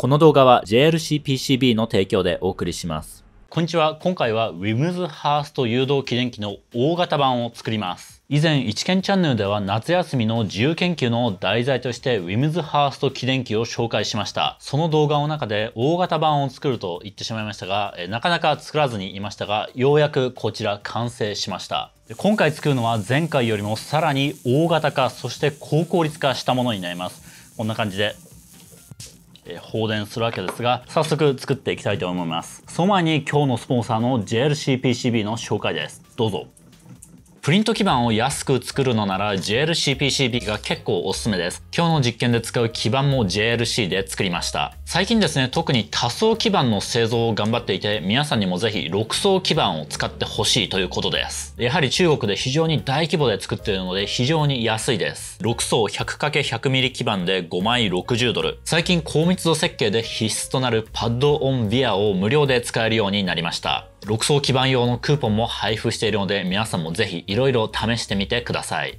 この動画は j l c p c b の提供でお送りします。こんにちは。今回は WIMS ハースト誘導記念機の大型版を作ります。以前、一見チャンネルでは夏休みの自由研究の題材として WIMS ハースト記念機を紹介しました。その動画の中で大型版を作ると言ってしまいましたが、なかなか作らずにいましたが、ようやくこちら完成しました。今回作るのは前回よりもさらに大型化、そして高効率化したものになります。こんな感じで放電するわけですが早速作っていきたいと思いますその前に今日のスポンサーの JLCPCB の紹介ですどうぞプリント基板を安く作るのなら JLCPCB が結構おすすめです。今日の実験で使う基板も JLC で作りました。最近ですね、特に多層基板の製造を頑張っていて、皆さんにもぜひ6層基板を使ってほしいということです。やはり中国で非常に大規模で作っているので非常に安いです。6層 100×100mm 基板で5枚60ドル。最近高密度設計で必須となるパッドオンビアを無料で使えるようになりました。6層基板用のクーポンも配布しているので皆さんもぜひいろいろ試してみてください。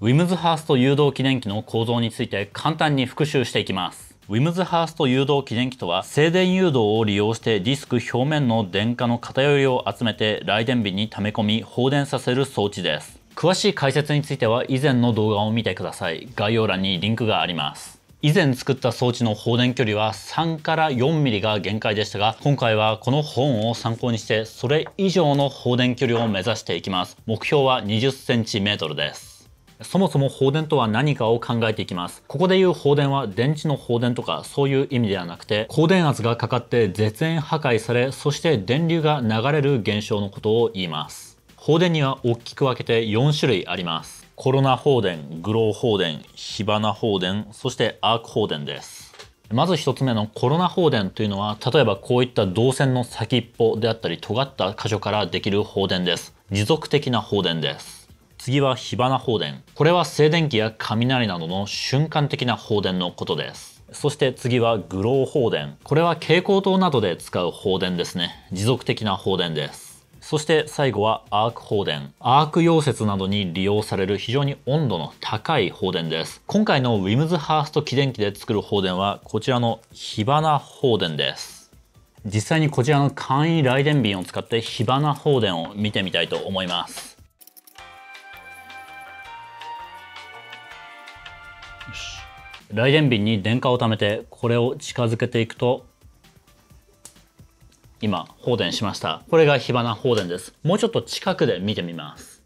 ウィムズハースト誘導記念機の構造について簡単に復習していきます。ウィムズハースト誘導記念機とは静電誘導を利用してディスク表面の電荷の偏りを集めて来電瓶に溜め込み放電させる装置です。詳しい解説については以前の動画を見てください。概要欄にリンクがあります。以前作った装置の放電距離は3から 4mm が限界でしたが今回はこの本を参考にしてそれ以上の放電距離を目指していきます目標は 20cm ですそもそも放電とは何かを考えていきます。ここで言う放電は電池の放電とかそういう意味ではなくて、高電圧がかかって絶縁破壊され、そして電流が流れる現象のことを言います。放電には大きく分けて4種類あります。コロナ放電、グロー放電、火花放電、そしてアーク放電です。まず一つ目のコロナ放電というのは、例えばこういった導線の先っぽであったり、尖った箇所からできる放電です。持続的な放電です。次は火花放電。これは静電気や雷などの瞬間的な放電のことです。そして次はグロー放電。これは蛍光灯などで使う放電ですね。持続的な放電です。そして最後はアーク放電。アーク溶接などに利用される非常に温度の高い放電です。今回のウィムズハースト起電機で作る放電はこちらの火花放電です。実際にこちらの簡易雷電瓶を使って火花放電を見てみたいと思います。雷電瓶に電荷を貯めてこれを近づけていくと今放電しましたこれが火花放電ですもうちょっと近くで見てみます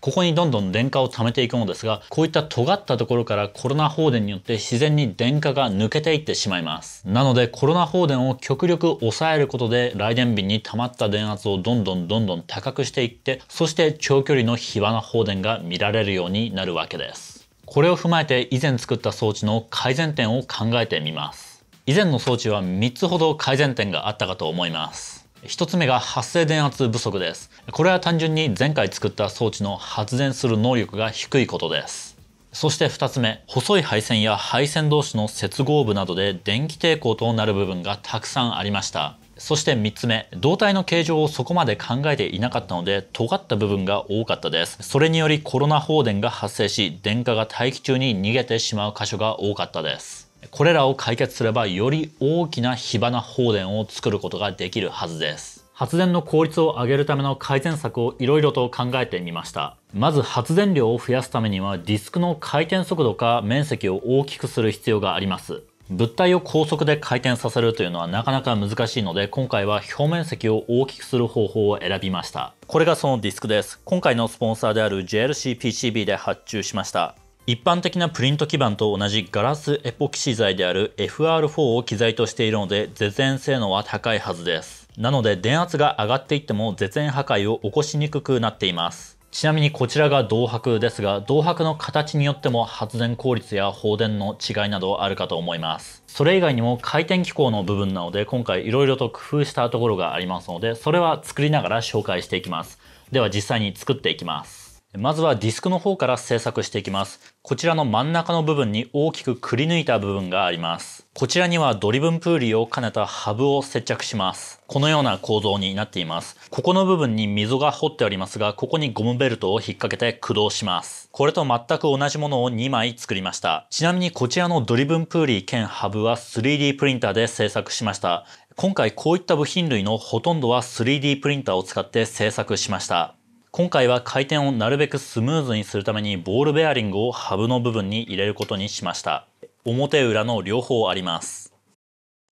ここにどんどん電荷を貯めていくのですがこういった尖ったところからコロナ放電によって自然に電荷が抜けていってしまいますなのでコロナ放電を極力抑えることで来電瓶に溜まった電圧をどんどんどんどん高くしていってそして長距離の火花放電が見られるようになるわけですこれを踏まえて以前作った装置の改善点を考えてみます以前の装置は3つほど改善点があったかと思います1つ目が発生電圧不足ですこれは単純に前回作った装置の発電する能力が低いことですそして2つ目、細い配線や配線同士の接合部などで電気抵抗となる部分がたくさんありました。そして3つ目、胴体の形状をそこまで考えていなかったので、尖った部分が多かったです。それによりコロナ放電が発生し、電荷が大気中に逃げてしまう箇所が多かったです。これらを解決すればより大きな火花放電を作ることができるはずです発電の効率を上げるための改善策をいろいろと考えてみましたまず発電量を増やすためにはディスクの回転速度か面積を大きくする必要があります物体を高速で回転させるというのはなかなか難しいので今回は表面積を大きくする方法を選びましたこれがそのディスクです今回のスポンサーである JLC PCB で発注しました一般的なプリント基板と同じガラスエポキシ材である FR4 を機材としているので絶縁性能は高いはずですなので電圧が上がっていっても絶縁破壊を起こしにくくなっていますちなみにこちらが銅箔ですが銅箔の形によっても発電効率や放電の違いなどあるかと思いますそれ以外にも回転機構の部分なので今回いろいろと工夫したところがありますのでそれは作りながら紹介していきますでは実際に作っていきますまずはディスクの方から制作していきます。こちらの真ん中の部分に大きくくり抜いた部分があります。こちらにはドリブンプーリーを兼ねたハブを接着します。このような構造になっています。ここの部分に溝が掘ってありますが、ここにゴムベルトを引っ掛けて駆動します。これと全く同じものを2枚作りました。ちなみにこちらのドリブンプーリー兼ハブは 3D プリンターで制作しました。今回こういった部品類のほとんどは 3D プリンターを使って制作しました。今回は回転をなるべくスムーズにするためにボールベアリングをハブの部分に入れることにしました表裏の両方あります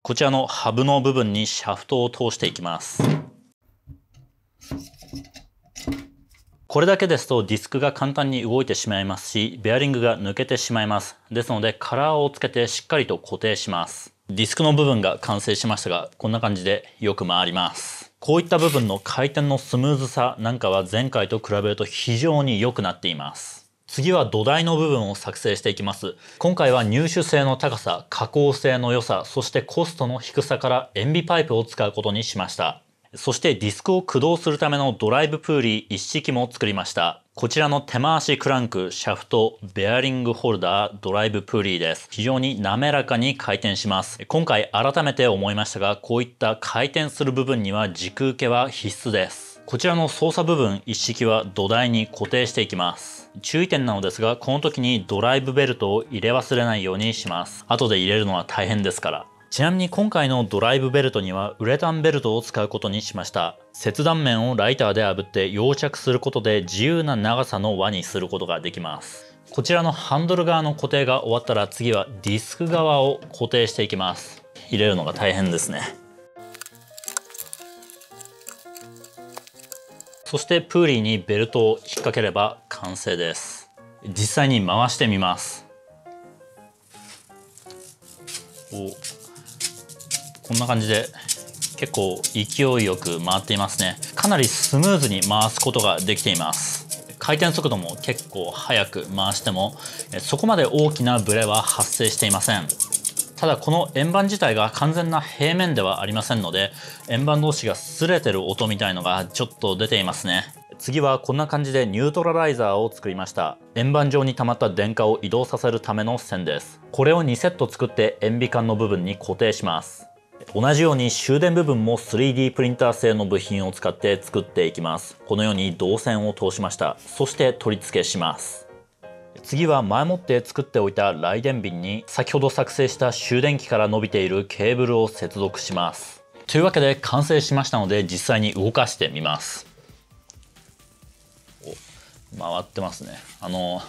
こちらのハブの部分にシャフトを通していきますこれだけですとディスクが簡単に動いてしまいますしベアリングが抜けてしまいますですのでカラーをつけてしっかりと固定しますディスクの部分が完成しましたがこんな感じでよく回りますこういった部分の回転のスムーズさなんかは前回と比べると非常に良くなっています。次は土台の部分を作成していきます。今回は入手性の高さ、加工性の良さ、そしてコストの低さから塩ビパイプを使うことにしました。そしてディスクを駆動するためのドライブプーリー一式も作りました。こちらの手回しクランク、シャフト、ベアリングホルダー、ドライブプーリーです。非常に滑らかに回転します。今回改めて思いましたが、こういった回転する部分には軸受けは必須です。こちらの操作部分一式は土台に固定していきます。注意点なのですが、この時にドライブベルトを入れ忘れないようにします。後で入れるのは大変ですから。ちなみに今回のドライブベルトにはウレタンベルトを使うことにしました。切断面をライターで炙って溶着することで自由な長さの輪にすることができます。こちらのハンドル側の固定が終わったら次はディスク側を固定していきます。入れるのが大変ですね。そしてプーリーにベルトを引っ掛ければ完成です。実際に回してみます。おこんな感じで結構勢いよく回っていますねかなりスムーズに回すことができています回転速度も結構速く回してもそこまで大きなブレは発生していませんただこの円盤自体が完全な平面ではありませんので円盤同士が擦れてる音みたいのがちょっと出ていますね次はこんな感じでニュートラライザーを作りました円盤上に溜まった電荷を移動させるための線ですこれを2セット作って塩ビ管の部分に固定します同じように終電部分も 3D プリンター製の部品を使って作っていきます。このように導線を通しました。そして取り付けします。次は前もって作っておいた雷電瓶に先ほど作成した終電機から伸びているケーブルを接続します。というわけで完成しましたので実際に動かしてみます。回ってますね。あの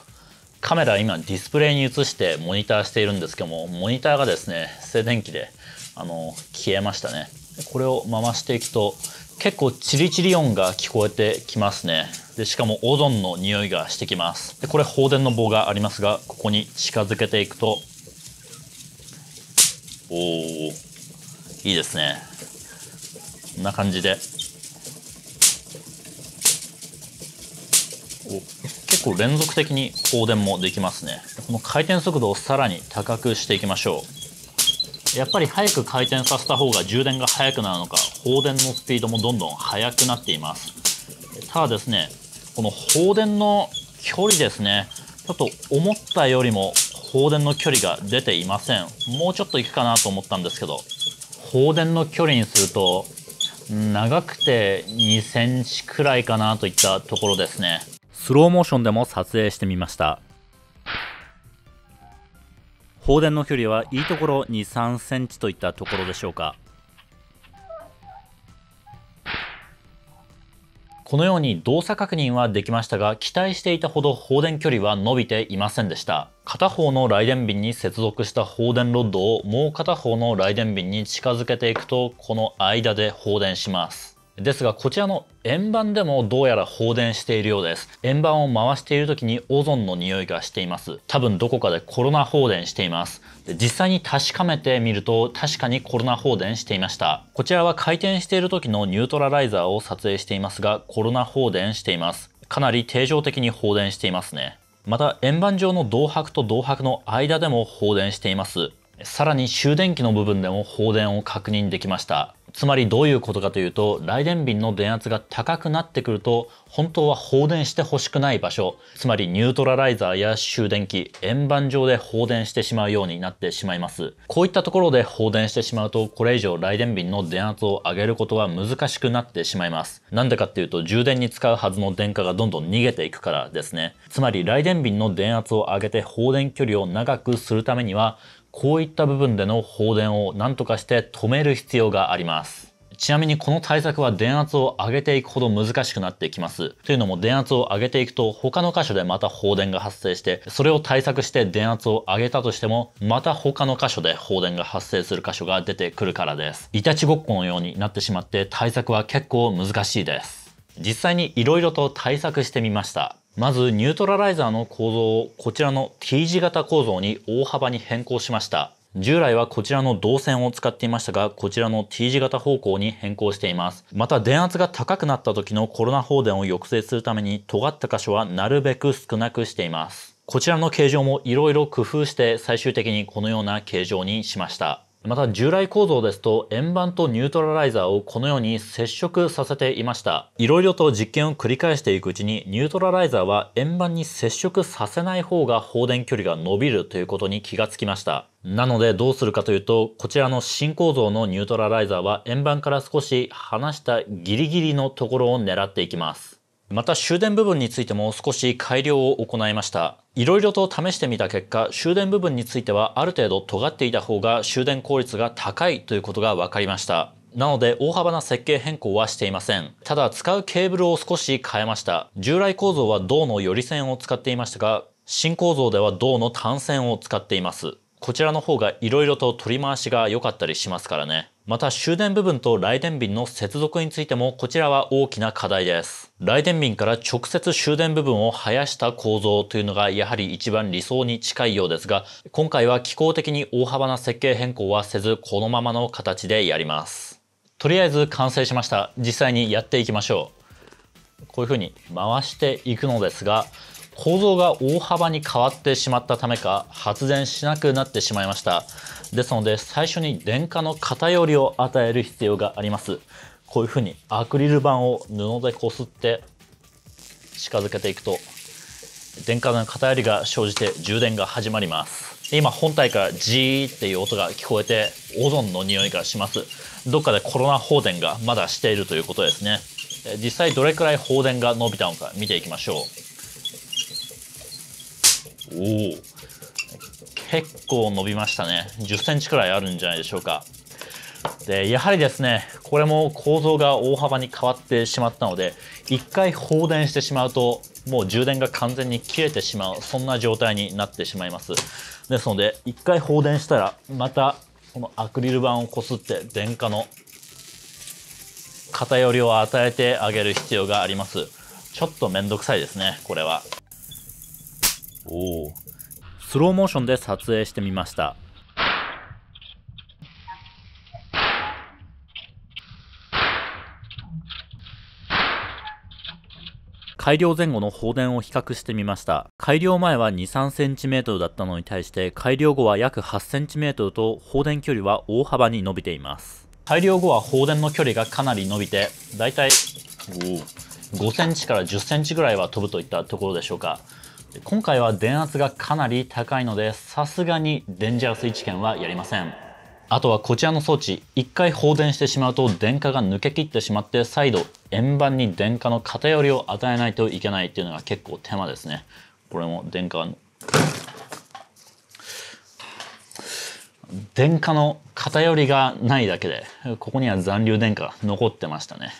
カメラ今ディスプレイに映してモニターしているんですけどもモニターがですね静電気であの消えましたねこれを回していくと結構チリチリ音が聞こえてきますねでしかもオゾンの匂いがしてきますでこれ放電の棒がありますがここに近づけていくとおおいいですねこんな感じで結構連続的に放電もできますねこの回転速度をさらに高くしていきましょうやっぱり早く回転させた方が充電が速くなるのか放電のスピードもどんどん速くなっていますただですねこの放電の距離ですねちょっと思ったよりも放電の距離が出ていませんもうちょっと行くかなと思ったんですけど放電の距離にすると長くて2センチくらいかなといったところですねスローモーションでも撮影してみました放電の距離はいいところ2、3センチといったところでしょうか。このように動作確認はできましたが、期待していたほど放電距離は伸びていませんでした。片方の雷電瓶に接続した放電ロッドをもう片方の雷電瓶に近づけていくと、この間で放電します。ですがこちらの円盤でもどうやら放電しているようです円盤を回している時にオゾンの匂いがしています多分どこかでコロナ放電していますで実際に確かめてみると確かにコロナ放電していましたこちらは回転している時のニュートラライザーを撮影していますがコロナ放電していますかなり定常的に放電していますねまた円盤上の銅箔と銅箔の間でも放電していますさらに終電機の部分でも放電を確認できましたつまりどういうことかというと雷電瓶の電圧が高くなってくると本当は放電してほしくない場所つまりニュートラライザーや終電機円盤上で放電してしまうようになってしまいますこういったところで放電してしまうとこれ以上雷電瓶の電圧を上げることは難しくなってしまいますなんでかっていうと充電に使うはずの電荷がどんどん逃げていくからですねつまり雷電瓶の電圧を上げて放電距離を長くするためにはこういった部分での放電を何とかして止める必要があります。ちなみにこの対策は電圧を上げていくほど難しくなってきます。というのも電圧を上げていくと他の箇所でまた放電が発生して、それを対策して電圧を上げたとしても、また他の箇所で放電が発生する箇所が出てくるからです。いたちごっこのようになってしまって対策は結構難しいです。実際に色々と対策してみました。まずニュートラライザーの構造をこちらの T 字型構造に大幅に変更しました。従来はこちらの導線を使っていましたが、こちらの T 字型方向に変更しています。また電圧が高くなった時のコロナ放電を抑制するために尖った箇所はなるべく少なくしています。こちらの形状も色々工夫して最終的にこのような形状にしました。また従来構造ですと円盤とニュートラライザーをこのように接触させていましたいろいろと実験を繰り返していくうちにニュートラライザーは円盤に接触させない方が放電距離が伸びるということに気がつきましたなのでどうするかというとこちらの新構造のニュートラライザーは円盤から少し離したギリギリのところを狙っていきますまた終電部分についても少し改良を行いましたいろいろと試してみた結果終電部分についてはある程度尖っていた方が終電効率が高いということが分かりましたなので大幅な設計変更はしていません。ただ使うケーブルを少し変えました。従来構造は銅の寄り線を使っていましたが、新構造では銅の単線を使っています。こちらの方が色々と取り回しが良かったりしますからね。また終電部分と来電便の接続についてもこちらは大きな課題です。来電便から直接終電部分を生やした構造というのがやはり一番理想に近いようですが、今回は機構的に大幅な設計変更はせずこのままの形でやります。とりあえず完成しました。実際にやっていきましょう。こういうふうに回していくのですが、構造が大幅に変わってしまったためか発電しなくなってしまいましたですので最初に電荷の偏りを与える必要がありますこういうふうにアクリル板を布でこすって近づけていくと電荷の偏りが生じて充電が始まります今本体からジーっていう音が聞こえてオゾンの匂いがしますどっかでコロナ放電がまだしているということですね実際どれくらい放電が伸びたのか見ていきましょう結構伸びましたね10センチくらいあるんじゃないでしょうかでやはりですねこれも構造が大幅に変わってしまったので1回放電してしまうともう充電が完全に切れてしまうそんな状態になってしまいますですので1回放電したらまたこのアクリル板をこすって電荷の偏りを与えてあげる必要がありますちょっとめんどくさいですねこれは。おおスローモーションで撮影してみました改良前後の放電を比較してみました改良前は 23cm だったのに対して改良後は約 8cm と放電距離は大幅に伸びています改良後は放電の距離がかなり伸びてだいたい5センチから10センチぐらいは飛ぶといったところでしょうか今回は電圧がかなり高いのでさすがにデンジャラスイチはやりませんあとはこちらの装置一回放電してしまうと電荷が抜けきってしまって再度円盤に電荷の偏りを与えないといけないっていうのが結構手間ですねこれも電荷電荷の偏りがないだけでここには残留電荷が残ってましたね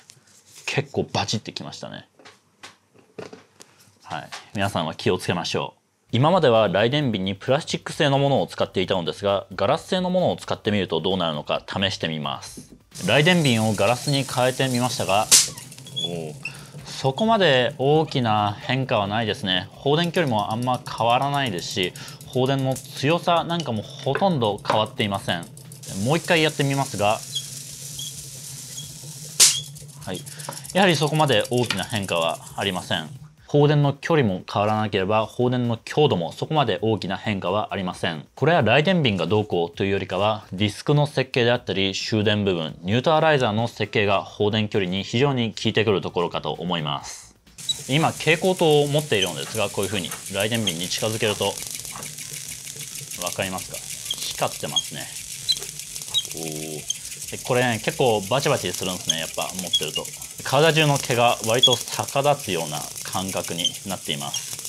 結構バチってきましたねはい、皆さんは気をつけましょう今までは来電瓶にプラスチック製のものを使っていたのですがガラス製のものを使ってみるとどうなるのか試してみます来電瓶をガラスに変えてみましたがそこまで大きな変化はないですね放電距離もあんま変わらないですし放電の強さなんかもほとんど変わっていませんもう一回やってみますがはいやはりそこまで大きな変化はありません放電の距離も変わらなければ放電の強度もそこまで大きな変化はありません。これは来電瓶がどうこうというよりかはディスクの設計であったり終電部分、ニュートラライザーの設計が放電距離に非常に効いてくるところかと思います。今蛍光灯を持っているのですがこういう風に雷電瓶に近づけると分かりますか光ってますねおおでこれね結構バチバチするんですねやっぱ持ってると体中の毛が割と逆立つような感覚になっています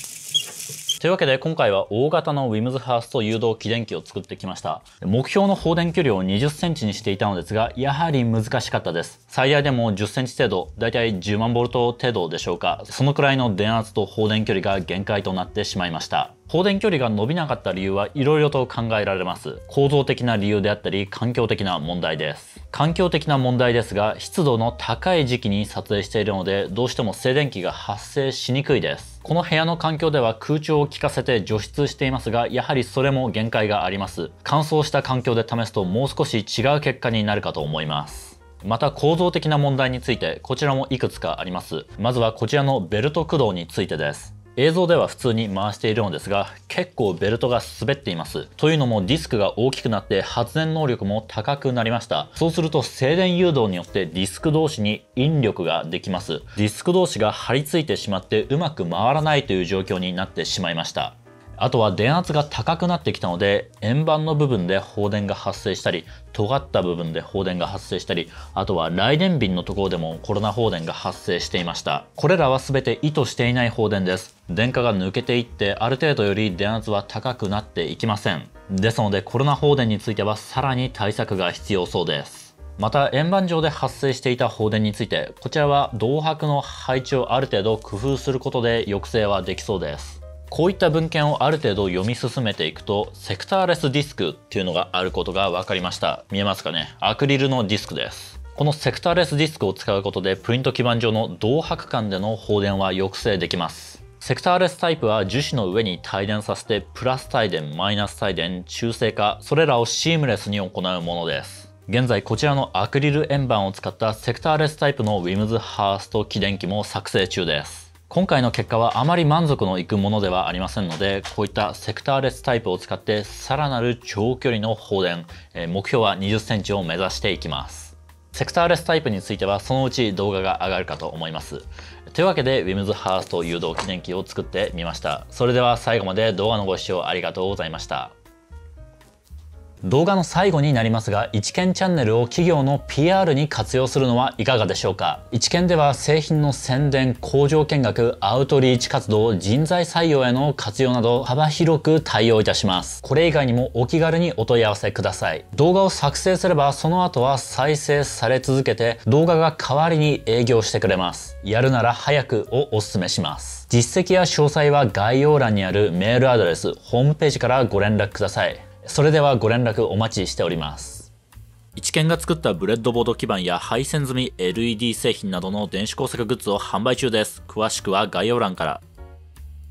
というわけで今回は大型のウィムズハースト誘導起電機を作ってきました目標の放電距離を 20cm にしていたのですがやはり難しかったです最大でも 10cm 程度だいたい10万ボルト程度でしょうかそのくらいの電圧と放電距離が限界となってしまいました放電距離が伸びなかった理由はいろいろと考えられます構造的な理由であったり環境的な問題です環境的な問題ですが湿度の高い時期に撮影しているのでどうしても静電気が発生しにくいですこの部屋の環境では空調を効かせて除湿していますがやはりそれも限界があります乾燥した環境で試すともう少し違う結果になるかと思いますまた構造的な問題についてこちらもいくつかありますまずはこちらのベルト駆動についてです映像では普通に回しているのですが結構ベルトが滑っていますというのもディスクが大きくなって発電能力も高くなりましたそうすると静電誘導によってディスク同士に引力ができますディスク同士が張り付いてしまってうまく回らないという状況になってしまいましたあとは電圧が高くなってきたので円盤の部分で放電が発生したり尖った部分で放電が発生したりあとは雷電瓶のところでもコロナ放電が発生していましたこれらは全て意図していない放電です電荷が抜けていってある程度より電圧は高くなっていきませんですのでコロナ放電についてはさらに対策が必要そうですまた円盤上で発生していた放電についてこちらは銅箔の配置をある程度工夫することで抑制はできそうですこういった文献をある程度読み進めていくとセクターレスディスクっていうのがあることが分かりました見えますかねアクリルのディスクですこのセクターレスディスクを使うことでプリント基板上の銅箔間での放電は抑制できますセクターレスタイプは樹脂の上に帯電させてプラス帯電マイナス帯電中性化それらをシームレスに行うものです現在こちらのアクリル円盤を使ったセクターレスタイプのウィムズハースト起電機も作成中です今回の結果はあまり満足のいくものではありませんので、こういったセクターレスタイプを使ってさらなる長距離の放電、目標は20センチを目指していきます。セクターレスタイプについてはそのうち動画が上がるかと思います。というわけでウィムズハースト誘導記念機を作ってみました。それでは最後まで動画のご視聴ありがとうございました。動画の最後になりますが、一見チャンネルを企業の PR に活用するのはいかがでしょうか一見では製品の宣伝、工場見学、アウトリーチ活動、人材採用への活用など幅広く対応いたします。これ以外にもお気軽にお問い合わせください。動画を作成すればその後は再生され続けて動画が代わりに営業してくれます。やるなら早くをお勧めします。実績や詳細は概要欄にあるメールアドレス、ホームページからご連絡ください。それではご連絡お待ちしております。一見が作ったブレッドボード基板や配線済み LED 製品などの電子工作グッズを販売中です。詳しくは概要欄から。